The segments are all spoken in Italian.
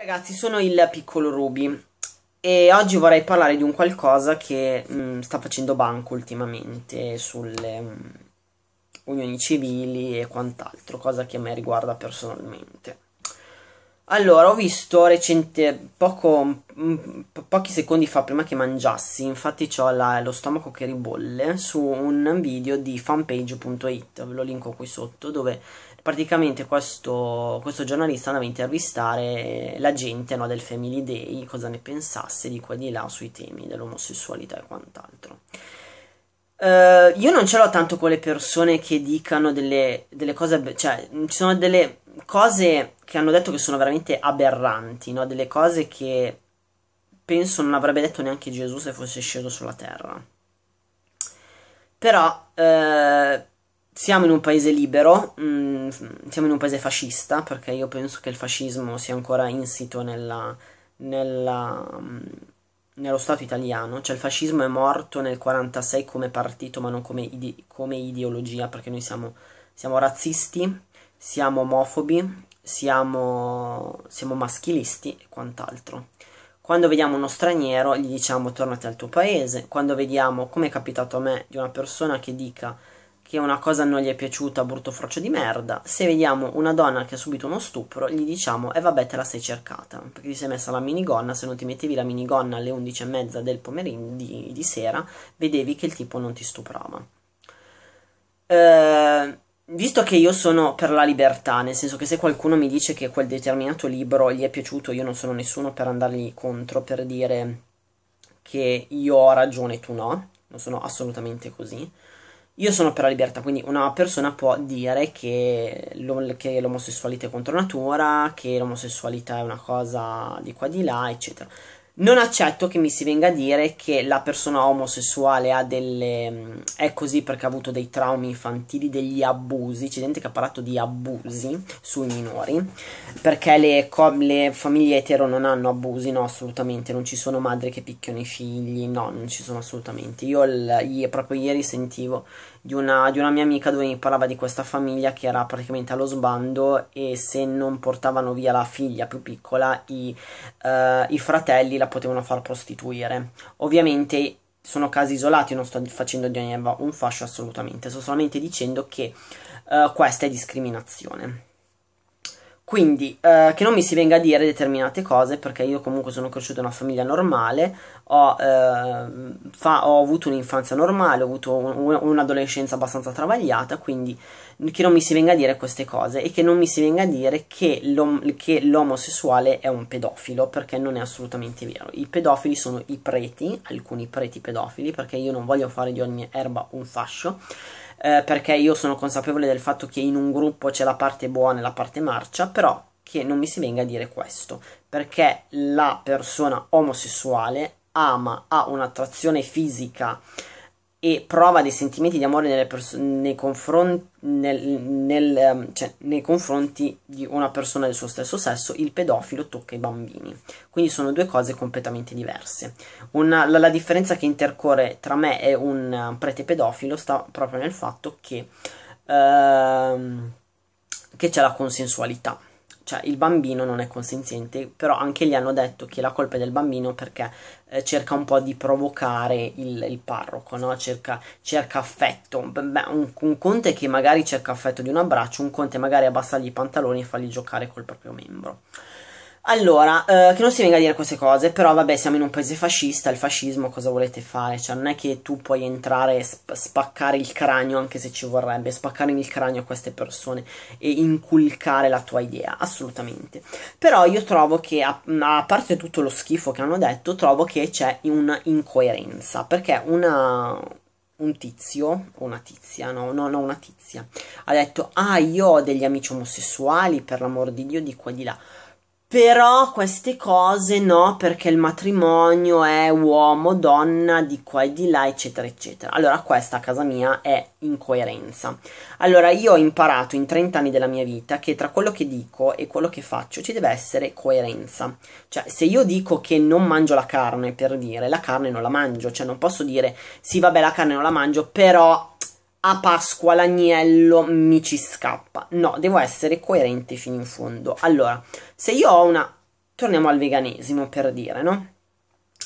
Ragazzi, sono il piccolo Ruby e oggi vorrei parlare di un qualcosa che mh, mm, sta facendo banco ultimamente sulle mh, mm, unioni civili e quant'altro, cosa che a me riguarda personalmente. Allora, ho visto recente, poco, mh, mm, pochi secondi fa, prima che mangiassi, infatti ho lo stomaco che ribolle, su un video di fanpage.it, ve lo linko qui sotto, dove praticamente questo, questo, giornalista andava a intervistare la gente no, del Family Day, cosa ne pensasse di qua e di là sui temi dell'omosessualità e quant'altro. Uh, io non ce l'ho tanto con le persone che dicano delle, delle cose, be- cioè ci sono delle cose che hanno detto che sono veramente aberranti, no? delle cose che penso non avrebbe detto neanche Gesù se fosse sceso sulla terra. Però uh, siamo in un paese libero, mh, mm, siamo in un paese fascista, perché io penso che il fascismo sia ancora insito nella, nella, mh, mm, nello Stato italiano, cioè il fascismo è morto nel 1946 come partito ma non come, ide- come ideologia, perché noi siamo, siamo, razzisti, siamo omofobi, siamo, siamo maschilisti e quant'altro. Quando vediamo uno straniero gli diciamo tornati al tuo paese, quando vediamo, come è capitato a me, di una persona che dica che una cosa non gli è piaciuta, brutto froccio di merda. Se vediamo una donna che ha subito uno stupro, gli diciamo, e eh vabbè te la sei cercata, perché ti sei messa la minigonna, se non ti mettevi la minigonna alle 11.30 del pomeriggio di, di, sera, vedevi che il tipo non ti stuprava. Eh, visto che io sono per la libertà, nel senso che se qualcuno mi dice che quel determinato libro gli è piaciuto, io non sono nessuno per andargli contro, per dire che io ho ragione e tu no, non sono assolutamente così io sono per la libertà, quindi una persona può dire che, l'om- che l'omosessualità è contro natura, che l'omosessualità è una cosa di qua di là, eccetera. Non accetto che mi si venga a dire che la persona omosessuale ha delle. Mm, è così perché ha avuto dei traumi infantili, degli abusi. C'è gente che ha parlato di abusi sui minori. Perché le, le famiglie etero non hanno abusi, no, assolutamente. Non ci sono madri che picchiano i figli, no, non ci sono assolutamente. Io il, proprio ieri sentivo di una, di una mia amica dove mi parlava di questa famiglia che era praticamente allo sbando e se non portavano via la figlia più piccola i, eh, i fratelli la potevano far prostituire. Ovviamente sono casi isolati, non sto facendo di ogni un fascio assolutamente, sto solamente dicendo che eh, questa è discriminazione. Quindi, eh, che non mi si venga a dire determinate cose, perché io comunque sono cresciuto in una famiglia normale, ho, eh, fa, ho avuto un'infanzia normale, ho avuto un, un'adolescenza abbastanza travagliata, quindi che non mi si venga a dire queste cose e che non mi si venga a dire che, l'om- che l'omosessuale è un pedofilo, perché non è assolutamente vero. I pedofili sono i preti, alcuni preti pedofili, perché io non voglio fare di ogni erba un fascio, eh, perché io sono consapevole del fatto che in un gruppo c'è la parte buona e la parte marcia, però che non mi si venga a dire questo, perché la persona omosessuale ama, ha un'attrazione fisica e prova dei sentimenti di amore perso- nei, confron- nel, nel, ehm, cioè, nei confronti di una persona del suo stesso sesso, il pedofilo tocca i bambini. Quindi sono due cose completamente diverse. Una, la, la, differenza che intercorre tra me e un eh, prete pedofilo sta proprio nel fatto che, ehm, che c'è la consensualità cioè il bambino non è consenziente, però anche gli hanno detto che la colpa è del bambino perché eh, cerca un po' di provocare il, il parroco, no? cerca, cerca, affetto. Beh, un, un, conte che magari cerca affetto di un abbraccio, un conte magari abbassargli i pantaloni e fargli giocare col proprio membro. Allora, eh, che non si venga a dire queste cose, però vabbè, siamo in un paese fascista, il fascismo cosa volete fare? Cioè, non è che tu puoi entrare e sp- spaccare il cranio, anche se ci vorrebbe, spaccare il cranio a queste persone e inculcare la tua idea, assolutamente. Però io trovo che, a, a parte tutto lo schifo che hanno detto, trovo che c'è un'incoerenza, perché una, un tizio o una tizia, no, no, no, una tizia, ha detto, ah, io ho degli amici omosessuali, per l'amor di Dio, di qua e di là. Però queste cose no, perché il matrimonio è uomo, donna, di qua e di là, eccetera, eccetera. Allora questa a casa mia è incoerenza. Allora io ho imparato in 30 anni della mia vita che tra quello che dico e quello che faccio ci deve essere coerenza. Cioè se io dico che non mangio la carne, per dire, la carne non la mangio. Cioè non posso dire sì vabbè la carne non la mangio, però a Pasqua l'agnello mi ci scappa. No, devo essere coerente fino in fondo. Allora, se io ho una... Torniamo al veganesimo per dire, no?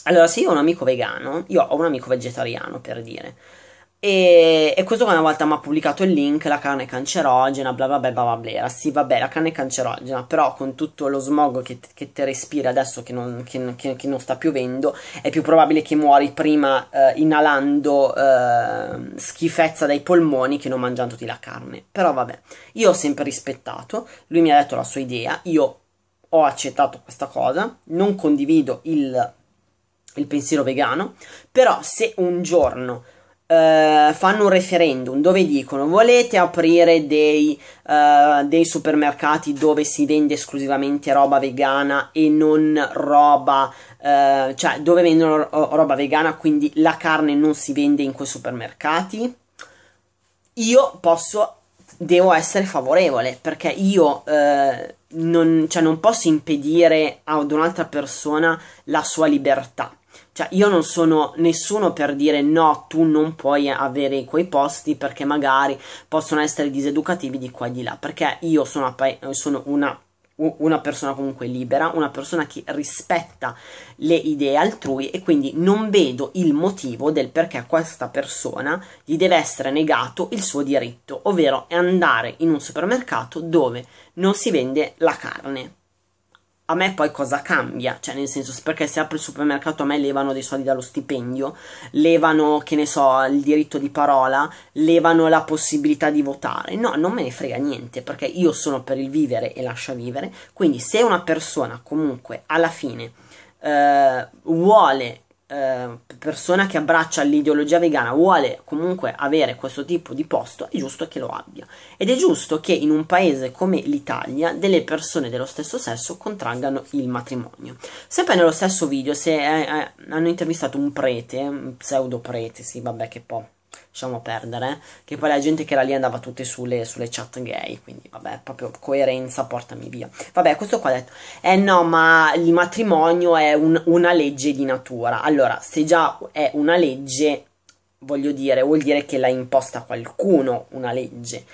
Allora, se io ho un amico vegano, io ho un amico vegetariano per dire e, e, questo qua una volta mi ha pubblicato il link, la carne è cancerogena, bla bla bla bla bla. Sì, vabbè, la carne è cancerogena, però con tutto lo smog che, che te respira adesso che non, che, che, che non, sta piovendo, è più probabile che muori prima eh, inalando eh, schifezza dai polmoni che non mangiandoti la carne. Però vabbè, io ho sempre rispettato, lui mi ha detto la sua idea, io ho accettato questa cosa, non condivido il, il pensiero vegano, però se un giorno Uh, fanno un referendum dove dicono volete aprire dei, uh, dei, supermercati dove si vende esclusivamente roba vegana e non roba, uh, cioè dove vendono roba vegana, quindi la carne non si vende in quei supermercati. Io posso, devo essere favorevole perché io non, cioè non posso impedire ad un'altra persona la sua libertà cioè, io non sono nessuno per dire no, tu non puoi avere quei posti perché magari possono essere diseducativi di qua e di là. Perché io sono, sono una, una persona comunque libera, una persona che rispetta le idee altrui e quindi non vedo il motivo del perché a questa persona gli deve essere negato il suo diritto, ovvero andare in un supermercato dove non si vende la carne a me poi cosa cambia? Cioè, nel senso, perché se apro il supermercato a me levano dei soldi dallo stipendio, levano, che ne so, il diritto di parola, levano la possibilità di votare. No, non me ne frega niente, perché io sono per il vivere e lascia vivere. Quindi, se una persona comunque alla fine eh, vuole eh, persona che abbraccia l'ideologia vegana vuole comunque avere questo tipo di posto, è giusto che lo abbia. Ed è giusto che in un paese come l'Italia delle persone dello stesso sesso contraggano il matrimonio. Sempre nello stesso video, se eh, eh, hanno intervistato un prete, un pseudo prete, sì, vabbè che po' lasciamo perdere, che poi la gente che era lì andava tutte sulle, sulle chat gay, quindi vabbè, proprio coerenza, portami via. Vabbè, questo qua ha detto, eh no, ma il matrimonio è un, una legge di natura. Allora, se già è una legge, voglio dire, vuol dire che l'ha imposta qualcuno una legge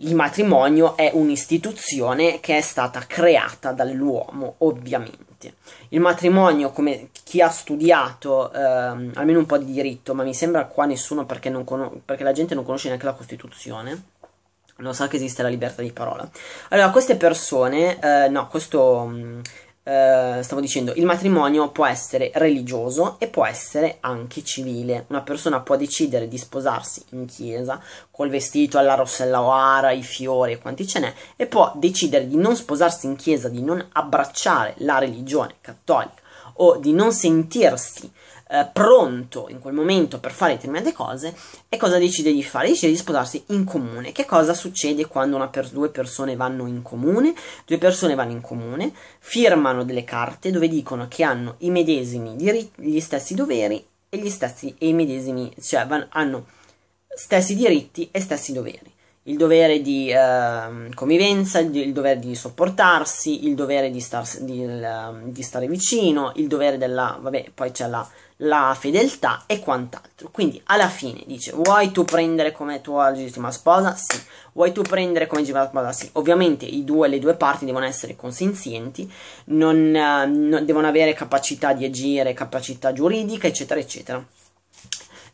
il matrimonio è un'istituzione che è stata creata dall'uomo, ovviamente. Il matrimonio, come chi ha studiato ehm, almeno un po' di diritto, ma mi sembra qua nessuno perché, con- perché la gente non conosce neanche la Costituzione, non sa che esiste la libertà di parola. Allora, queste persone, eh, no, questo mm, eh, stavo dicendo, il matrimonio può essere religioso e può essere anche civile. Una persona può decidere di sposarsi in chiesa col vestito alla rossella oara, i fiori e quanti ce n'è, e può decidere di non sposarsi in chiesa, di non abbracciare la religione cattolica o di non sentirsi eh, pronto in quel momento per fare determinate cose e cosa decide di fare? Decide di sposarsi in comune. Che cosa succede quando per- due persone vanno in comune? Due persone vanno in comune, firmano delle carte dove dicono che hanno i medesimi diritti, gli stessi doveri e gli stessi e i medesimi, cioè van- hanno stessi diritti e stessi doveri il dovere di eh, convivenza, il, il, dovere di sopportarsi, il dovere di, star, di, ehm, di, stare vicino, il dovere della... vabbè, poi c'è la la fedeltà e quant'altro. Quindi alla fine dice: Vuoi tu prendere come tua legittima sposa? Sì. Vuoi tu prendere come legittima sposa? Sì. Ovviamente i due, le due parti devono essere consenzienti, non, eh, non, devono avere capacità di agire, capacità giuridica, eccetera, eccetera.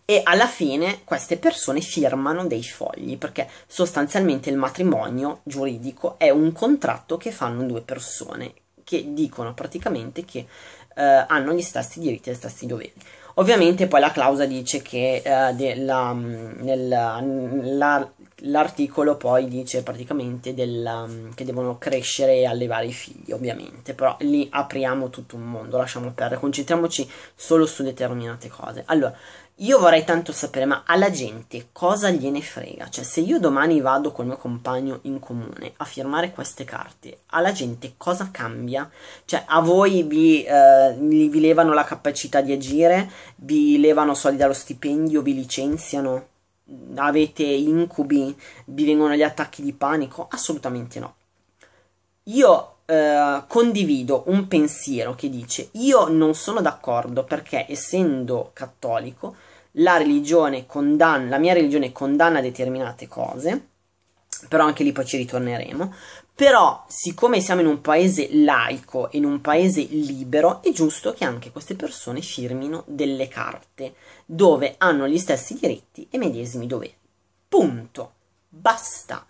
E alla fine queste persone firmano dei fogli perché sostanzialmente il matrimonio giuridico è un contratto che fanno due persone che dicono praticamente che eh, hanno gli stessi diritti e gli stessi doveri. Ovviamente poi la clausola dice che eh, de, la, mm, poi dice praticamente del, mm, che devono crescere e allevare i figli, ovviamente, però lì apriamo tutto un mondo, lasciamo perdere, concentriamoci solo su determinate cose. Allora, io vorrei tanto sapere, ma alla gente cosa gliene frega? Cioè, se io domani vado col mio compagno in comune a firmare queste carte, alla gente cosa cambia? Cioè, a voi vi, eh, vi levano la capacità di agire, vi levano soldi dallo stipendio, vi licenziano, avete incubi, vi vengono gli attacchi di panico? Assolutamente no. Io eh, condivido un pensiero che dice io non sono d'accordo perché essendo cattolico la religione condanna, la mia religione condanna determinate cose, però anche lì poi ci ritorneremo. Però, siccome siamo in un paese laico, in un paese libero, è giusto che anche queste persone firmino delle carte dove hanno gli stessi diritti e medesimi doveri. Punto. Basta.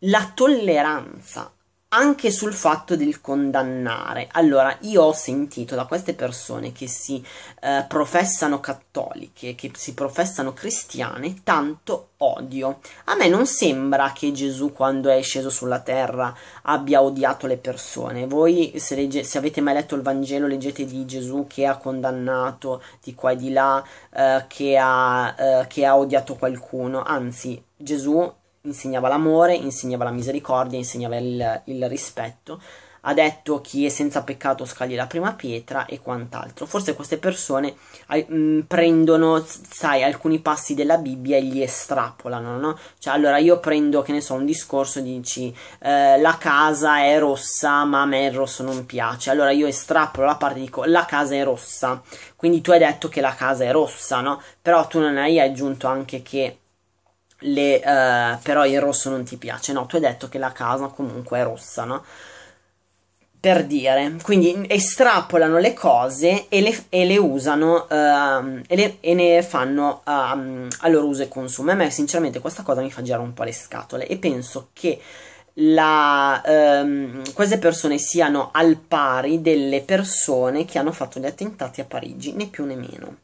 La tolleranza anche sul fatto del condannare. Allora, io ho sentito da queste persone che si eh, professano cattoliche, che si professano cristiane, tanto odio. A me non sembra che Gesù, quando è sceso sulla terra, abbia odiato le persone. Voi, se, legge, se avete mai letto il Vangelo, leggete di Gesù che ha condannato di qua e di là, eh, che, ha, eh, che ha odiato qualcuno. Anzi, Gesù insegnava l'amore, insegnava la misericordia, insegnava il, il rispetto ha detto chi è senza peccato scagli la prima pietra e quant'altro. Forse queste persone mh, mm, prendono, sai, alcuni passi della Bibbia e li estrapolano, no? Cioè, allora io prendo, che ne so, un discorso e dici eh, la casa è rossa, ma a me il rosso non piace. Allora io estrapolo la parte e dico la casa è rossa. Quindi tu hai detto che la casa è rossa, no? Però tu non hai aggiunto anche che le, uh, però il rosso non ti piace, no, tu hai detto che la casa comunque è rossa, no? Per dire, quindi estrapolano le cose e le, e le usano uh, e, le, e, ne fanno um, a loro uso e consumo. A me sinceramente questa cosa mi fa girare un po' le scatole e penso che la, um, queste persone siano al pari delle persone che hanno fatto gli attentati a Parigi, né più né meno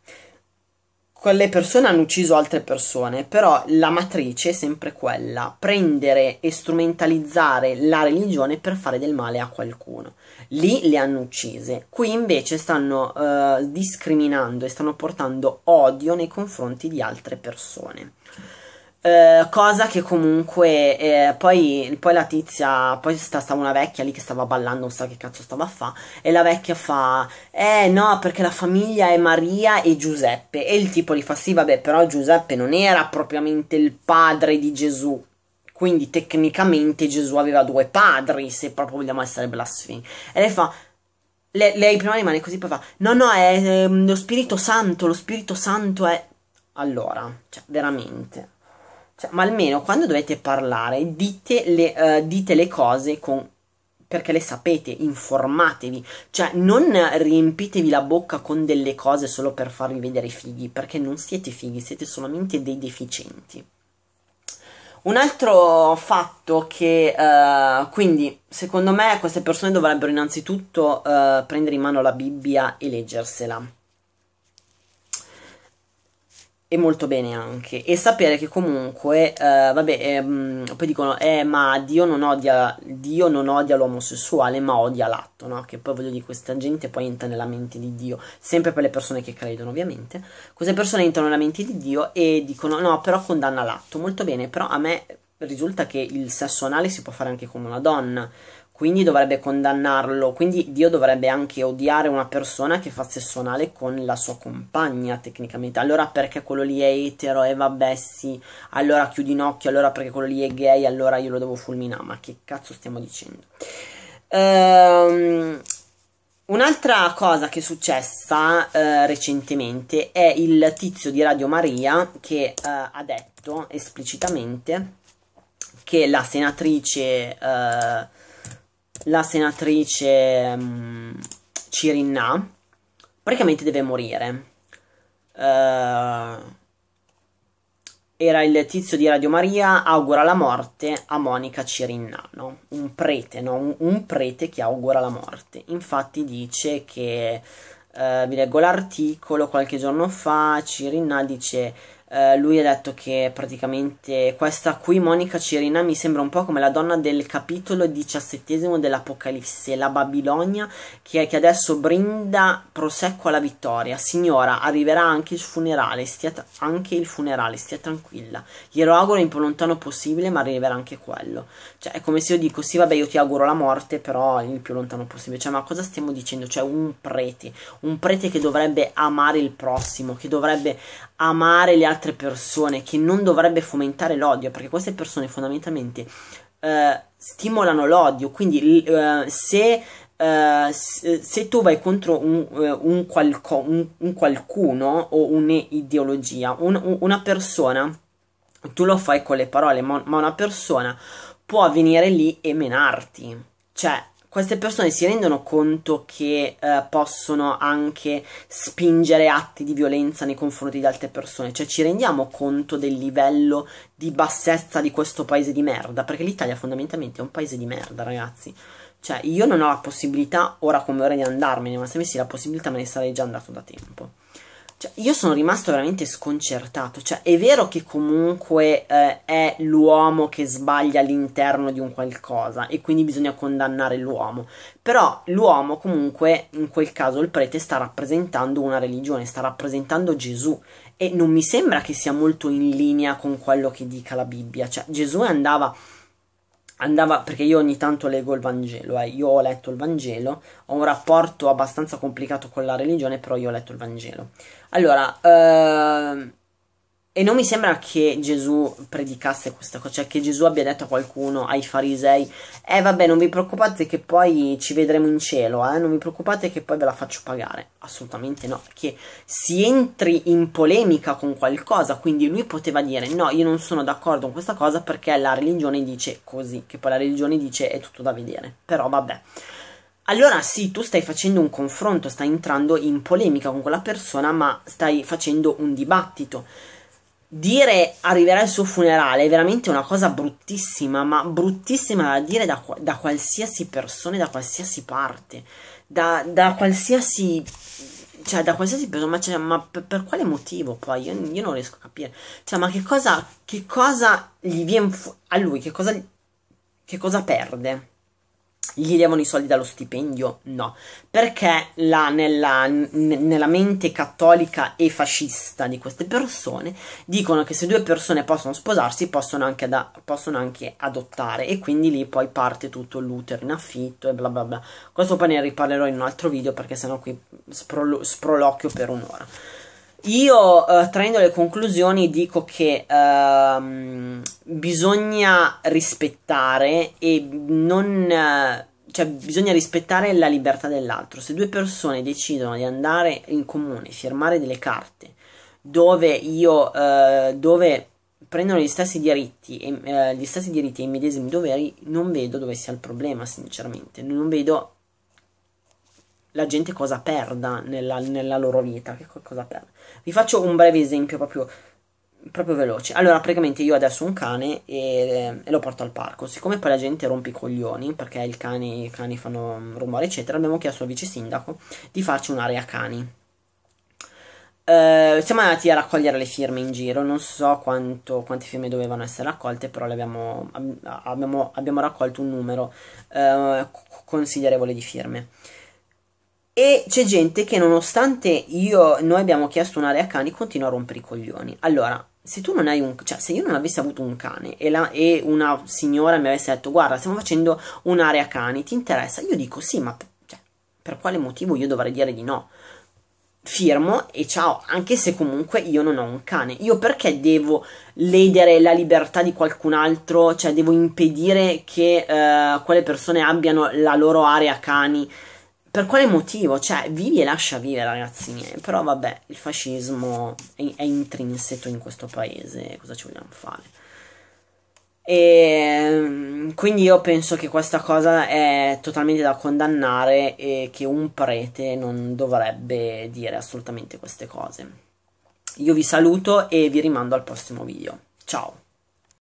quelle persone hanno ucciso altre persone, però la matrice è sempre quella, prendere e strumentalizzare la religione per fare del male a qualcuno. Lì le hanno uccise, qui invece stanno uh, discriminando e stanno portando odio nei confronti di altre persone. Eh, cosa che comunque eh, poi, poi, la tizia, poi sta, stava una vecchia lì che stava ballando, non sa che cazzo stava a fare e la vecchia fa, eh no, perché la famiglia è Maria e Giuseppe, e il tipo gli fa sì, vabbè, però Giuseppe non era propriamente il padre di Gesù, quindi tecnicamente Gesù aveva due padri, se proprio vogliamo essere blasfemi. E lei fa, le, lei prima rimane così, poi fa, no no, è, è ehm, lo Spirito Santo, lo Spirito Santo è... Allora, cioè, veramente... Cioè, ma almeno quando dovete parlare, dite le, uh, dite le cose con perché le sapete, informatevi, cioè non riempitevi la bocca con delle cose solo per farvi vedere fighi, perché non siete fighi, siete solamente dei deficienti. Un altro fatto che uh, quindi secondo me queste persone dovrebbero innanzitutto uh, prendere in mano la Bibbia e leggersela e molto bene anche e sapere che comunque eh, vabbè ehm, poi dicono eh ma Dio non odia Dio non odia l'omosessuale ma odia l'atto no che poi voglio dire questa gente poi entra nella mente di Dio sempre per le persone che credono ovviamente queste persone entrano nella mente di Dio e dicono no però condanna l'atto molto bene però a me risulta che il sesso anale si può fare anche con una donna quindi dovrebbe condannarlo, quindi Dio dovrebbe anche odiare una persona che fa sesso anale con la sua compagna tecnicamente, allora perché quello lì è etero e eh, vabbè sì, allora chiudi un occhio, allora perché quello lì è gay, allora io lo devo fulminare, ma che cazzo stiamo dicendo? Ehm... Un'altra cosa che è successa eh, recentemente è il tizio di Radio Maria che eh, ha detto esplicitamente che la senatrice eh, la senatrice um, Cirinna praticamente deve morire. Uh, era il tizio di Radio Maria, augura la morte a Monica Cirinna, no? un prete, no? un, un, prete che augura la morte. Infatti dice che, uh, vi leggo l'articolo qualche giorno fa, Cirinna dice eh, lui ha detto che praticamente questa qui, Monica Cirina, mi sembra un po' come la donna del capitolo diciassettesimo dell'Apocalisse, la Babilonia, che, che adesso brinda prosecco alla vittoria. Signora, arriverà anche il funerale, stia, anche il funerale, stia tranquilla. Glielo auguro il più lontano possibile, ma arriverà anche quello. Cioè, è come se io dico, sì, vabbè, io ti auguro la morte, però il più lontano possibile. Cioè, ma cosa stiamo dicendo? Cioè, un prete, un prete che dovrebbe amare il prossimo, che dovrebbe amare le altre persone, che non dovrebbe fomentare l'odio, perché queste persone fondamentalmente eh, stimolano l'odio, quindi eh, se Uh, eh, se, se tu vai contro un, uh, un, qualco, un, un qualcuno o un'ideologia, una persona, tu lo fai con le parole, ma, ma, una persona può venire lì e menarti. Cioè, queste persone si rendono conto che eh, possono anche spingere atti di violenza nei confronti di altre persone, cioè ci rendiamo conto del livello di bassezza di questo paese di merda, perché l'Italia fondamentalmente è un paese di merda, ragazzi. Cioè, io non ho la possibilità ora come ora di andarmene, ma se avessi la possibilità me ne sarei già andato da tempo. Cioè, io sono rimasto veramente sconcertato. Cioè, è vero che comunque eh, è l'uomo che sbaglia all'interno di un qualcosa e quindi bisogna condannare l'uomo. Però l'uomo comunque, in quel caso il prete, sta rappresentando una religione, sta rappresentando Gesù. E non mi sembra che sia molto in linea con quello che dica la Bibbia. Cioè, Gesù andava andava perché io ogni tanto leggo il Vangelo, eh, io ho letto il Vangelo, ho un rapporto abbastanza complicato con la religione, però io ho letto il Vangelo. Allora, eh, e non mi sembra che Gesù predicasse questa cosa, cioè che Gesù abbia detto a qualcuno, ai farisei, eh vabbè non vi preoccupate che poi ci vedremo in cielo, eh? non vi preoccupate che poi ve la faccio pagare. Assolutamente no, perché si entri in polemica con qualcosa, quindi lui poteva dire no, io non sono d'accordo con questa cosa perché la religione dice così, che poi la religione dice è tutto da vedere, però vabbè. Allora sì, tu stai facendo un confronto, stai entrando in polemica con quella persona, ma stai facendo un dibattito dire arriverà il suo funerale è veramente una cosa bruttissima, ma bruttissima da dire da, da qualsiasi persona, da qualsiasi parte, da, da qualsiasi... Cioè, da qualsiasi persona, ma, cioè, ma per, per, quale motivo poi? Io, io, non riesco a capire. Cioè, ma che cosa, che cosa gli viene fu- a lui? Che cosa, che cosa perde? gli devono i soldi dallo stipendio? No, perché la, nella, n- nella, mente cattolica e fascista di queste persone dicono che se due persone possono sposarsi possono anche, ad- possono anche adottare e quindi lì poi parte tutto l'utero in affitto e bla bla bla. Questo poi ne riparlerò in un altro video perché sennò qui sprolo- sprolocchio per un'ora. Io eh, traendo le conclusioni dico che... Ehm, bisogna rispettare e non cioè bisogna rispettare la libertà dell'altro. Se due persone decidono di andare in comune, firmare delle carte dove io eh, dove prendono gli stessi diritti e eh, gli stessi diritti e i medesimi doveri, non vedo dove sia il problema, sinceramente. Non vedo la gente cosa perda nella, nella loro vita, che cosa perda. Vi faccio un breve esempio proprio proprio veloce. Allora, praticamente io adesso ho un cane e, e, lo porto al parco. Siccome poi la gente rompe i coglioni perché il cane, i cani fanno rumore, eccetera, abbiamo chiesto al vice sindaco di farci un'area cani. Eh, siamo andati a raccogliere le firme in giro, non so quanto, quante firme dovevano essere raccolte, però abbiamo, abbiamo, abbiamo, raccolto un numero eh, considerevole di firme. E c'è gente che nonostante io, noi abbiamo chiesto un'area cani, continua a rompere i coglioni. Allora, se tu non hai un cioè se io non avessi avuto un cane e, la, e una signora mi avesse detto guarda stiamo facendo un'area cani ti interessa io dico sì ma cioè, per quale motivo io dovrei dire di no firmo e ciao anche se comunque io non ho un cane io perché devo ledere la libertà di qualcun altro cioè devo impedire che eh, quelle persone abbiano la loro area cani per quale motivo? Cioè, vivi e lascia vivere, ragazzi miei. Però vabbè, il fascismo è, è intrinseco in questo paese, cosa ci vogliamo fare? E ehm, quindi io penso che questa cosa è totalmente da condannare e che un prete non dovrebbe dire assolutamente queste cose. Io vi saluto e vi rimando al prossimo video. Ciao!